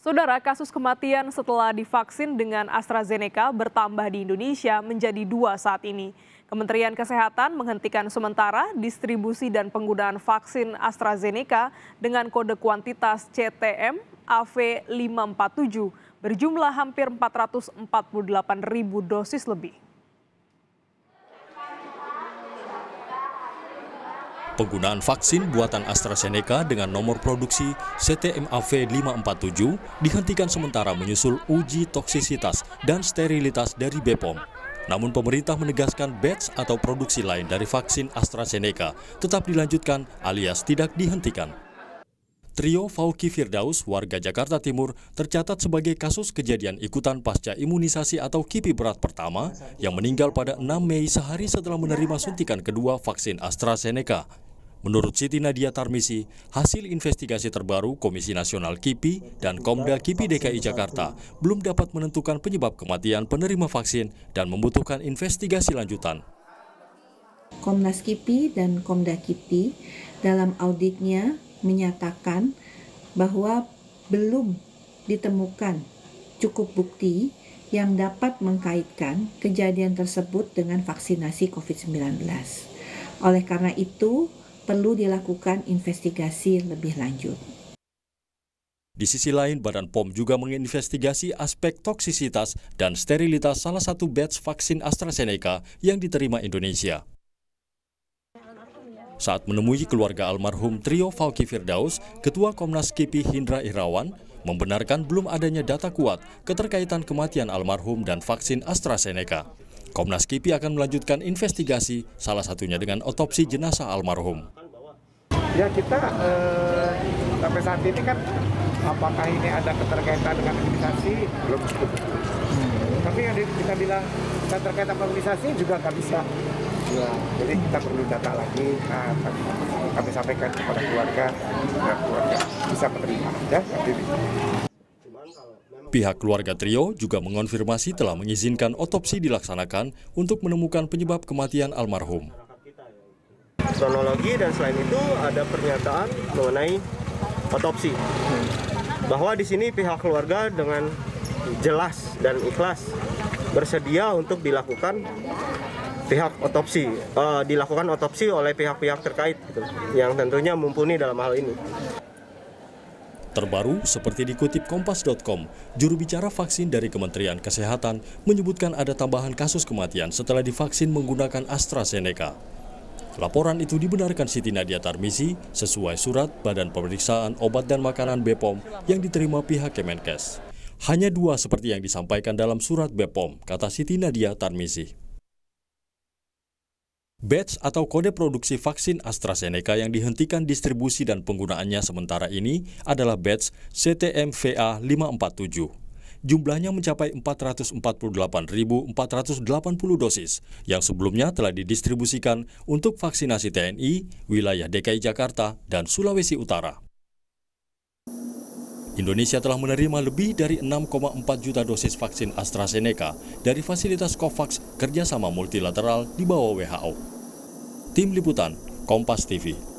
Saudara, kasus kematian setelah divaksin dengan AstraZeneca bertambah di Indonesia menjadi dua saat ini. Kementerian Kesehatan menghentikan sementara distribusi dan penggunaan vaksin AstraZeneca dengan kode kuantitas CTM AV547 berjumlah hampir 448 ribu dosis lebih. Penggunaan vaksin buatan AstraZeneca dengan nomor produksi CTMAV 547 dihentikan sementara menyusul uji toksisitas dan sterilitas dari BPOM. Namun pemerintah menegaskan batch atau produksi lain dari vaksin AstraZeneca tetap dilanjutkan alias tidak dihentikan. Trio Fauki Firdaus, warga Jakarta Timur, tercatat sebagai kasus kejadian ikutan pasca imunisasi atau KIPI berat pertama yang meninggal pada 6 Mei sehari setelah menerima suntikan kedua vaksin AstraZeneca. Menurut Siti Nadia Tarmisi, hasil investigasi terbaru Komisi Nasional KIPI dan Komda KIPI DKI Jakarta belum dapat menentukan penyebab kematian penerima vaksin dan membutuhkan investigasi lanjutan. Komnas KIPI dan Komda KIPI dalam auditnya menyatakan bahwa belum ditemukan cukup bukti yang dapat mengkaitkan kejadian tersebut dengan vaksinasi COVID-19. Oleh karena itu, perlu dilakukan investigasi lebih lanjut. Di sisi lain, Badan POM juga menginvestigasi aspek toksisitas dan sterilitas salah satu batch vaksin AstraZeneca yang diterima Indonesia. Saat menemui keluarga almarhum Trio Fauki Firdaus, Ketua Komnas KIPI Hindra Irawan membenarkan belum adanya data kuat keterkaitan kematian almarhum dan vaksin AstraZeneca. Komnas KIPI akan melanjutkan investigasi, salah satunya dengan otopsi jenazah almarhum ya kita eh, sampai saat ini kan apakah ini ada keterkaitan dengan imunisasi belum cukup hmm. tapi yang kita bilang kita terkait sama imunisasi juga nggak bisa ya. jadi kita perlu data lagi nah, kami, kami sampaikan kepada keluarga dan keluarga bisa menerima ya Pihak keluarga Trio juga mengonfirmasi telah mengizinkan otopsi dilaksanakan untuk menemukan penyebab kematian almarhum kronologi dan selain itu ada pernyataan mengenai otopsi bahwa di sini pihak keluarga dengan jelas dan ikhlas bersedia untuk dilakukan pihak otopsi uh, dilakukan otopsi oleh pihak-pihak terkait gitu, yang tentunya mumpuni dalam hal ini. Terbaru, seperti dikutip Kompas.com, juru bicara vaksin dari Kementerian Kesehatan menyebutkan ada tambahan kasus kematian setelah divaksin menggunakan AstraZeneca. Laporan itu dibenarkan Siti Nadia Tarmizi sesuai surat Badan Pemeriksaan Obat dan Makanan BPOM yang diterima pihak Kemenkes. Hanya dua seperti yang disampaikan dalam surat BPOM, kata Siti Nadia Tarmizi. Batch atau kode produksi vaksin AstraZeneca yang dihentikan distribusi dan penggunaannya sementara ini adalah batch CTMVA 547 jumlahnya mencapai 448.480 dosis yang sebelumnya telah didistribusikan untuk vaksinasi TNI, wilayah DKI Jakarta, dan Sulawesi Utara. Indonesia telah menerima lebih dari 6,4 juta dosis vaksin AstraZeneca dari fasilitas COVAX kerjasama multilateral di bawah WHO. Tim Liputan, Kompas TV.